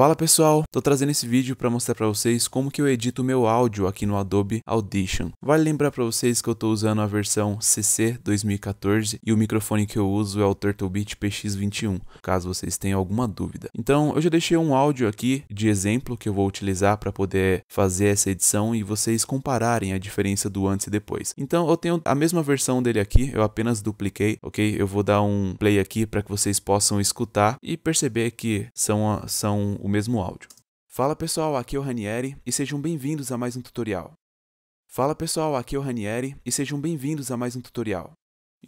Fala pessoal, tô trazendo esse vídeo para mostrar para vocês como que eu edito meu áudio aqui no Adobe Audition. Vale lembrar para vocês que eu tô usando a versão CC 2014 e o microfone que eu uso é o Turtlebit PX21, caso vocês tenham alguma dúvida. Então eu já deixei um áudio aqui de exemplo que eu vou utilizar para poder fazer essa edição e vocês compararem a diferença do antes e depois. Então eu tenho a mesma versão dele aqui, eu apenas dupliquei, ok? Eu vou dar um play aqui para que vocês possam escutar e perceber que são, são o mesmo áudio. Fala pessoal, aqui é o Ranieri e sejam bem-vindos a mais um tutorial. Fala pessoal, aqui é o Ranieri e sejam bem-vindos a mais um tutorial.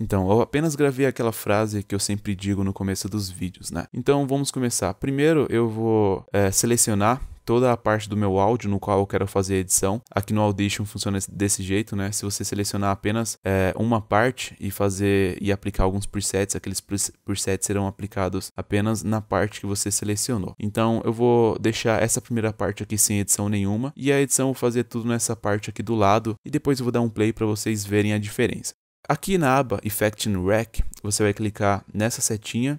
Então, eu apenas gravei aquela frase que eu sempre digo no começo dos vídeos, né? Então, vamos começar. Primeiro, eu vou é, selecionar toda a parte do meu áudio no qual eu quero fazer a edição. Aqui no Audition funciona desse jeito, né? Se você selecionar apenas é, uma parte e fazer e aplicar alguns presets, aqueles presets serão aplicados apenas na parte que você selecionou. Então eu vou deixar essa primeira parte aqui sem edição nenhuma e a edição vou fazer tudo nessa parte aqui do lado e depois eu vou dar um play para vocês verem a diferença. Aqui na aba Effect in Rack, você vai clicar nessa setinha,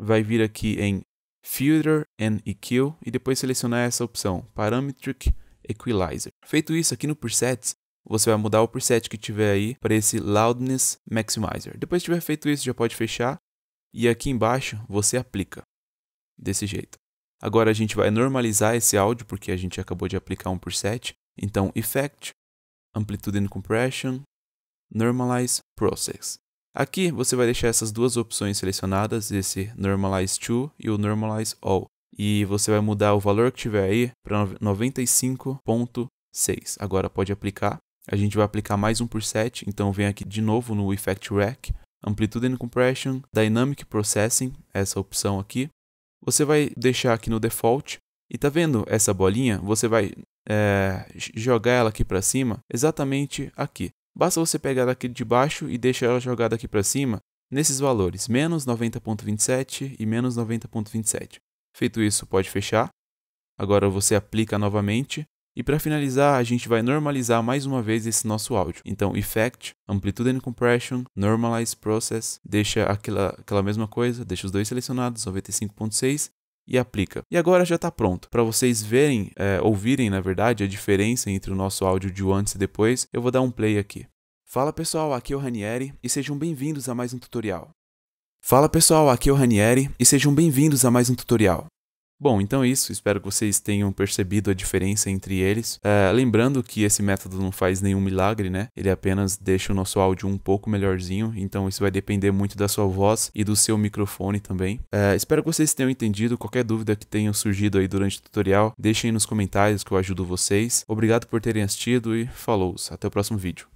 vai vir aqui em Filter and EQ e depois selecionar essa opção, Parametric Equalizer. Feito isso, aqui no Presets, você vai mudar o preset que tiver aí para esse Loudness Maximizer. Depois que tiver feito isso, já pode fechar e aqui embaixo você aplica, desse jeito. Agora a gente vai normalizar esse áudio, porque a gente acabou de aplicar um preset. Então, Effect, Amplitude and Compression, Normalize Process. Aqui você vai deixar essas duas opções selecionadas, esse Normalize To e o Normalize All. E você vai mudar o valor que tiver aí para 95.6. Agora pode aplicar. A gente vai aplicar mais um por 7, então vem aqui de novo no Effect Rack, Amplitude and Compression, Dynamic Processing, essa opção aqui. Você vai deixar aqui no Default, e tá vendo essa bolinha? Você vai é, jogar ela aqui para cima, exatamente aqui. Basta você pegar aqui de baixo e deixar ela jogada aqui para cima nesses valores, menos 90.27 e menos 90.27. Feito isso, pode fechar. Agora você aplica novamente. E para finalizar, a gente vai normalizar mais uma vez esse nosso áudio. Então, Effect, Amplitude and Compression, Normalize Process, deixa aquela, aquela mesma coisa, deixa os dois selecionados, 95.6, e aplica. E agora já está pronto. Para vocês verem, é, ouvirem, na verdade, a diferença entre o nosso áudio de antes e depois, eu vou dar um play aqui. Fala pessoal, aqui é o Ranieri e sejam bem-vindos a mais um tutorial. Fala pessoal, aqui é o Ranieri e sejam bem-vindos a mais um tutorial. Bom, então é isso. Espero que vocês tenham percebido a diferença entre eles. É, lembrando que esse método não faz nenhum milagre, né? Ele apenas deixa o nosso áudio um pouco melhorzinho. Então isso vai depender muito da sua voz e do seu microfone também. É, espero que vocês tenham entendido. Qualquer dúvida que tenha surgido aí durante o tutorial, deixem nos comentários que eu ajudo vocês. Obrigado por terem assistido e falou. Até o próximo vídeo.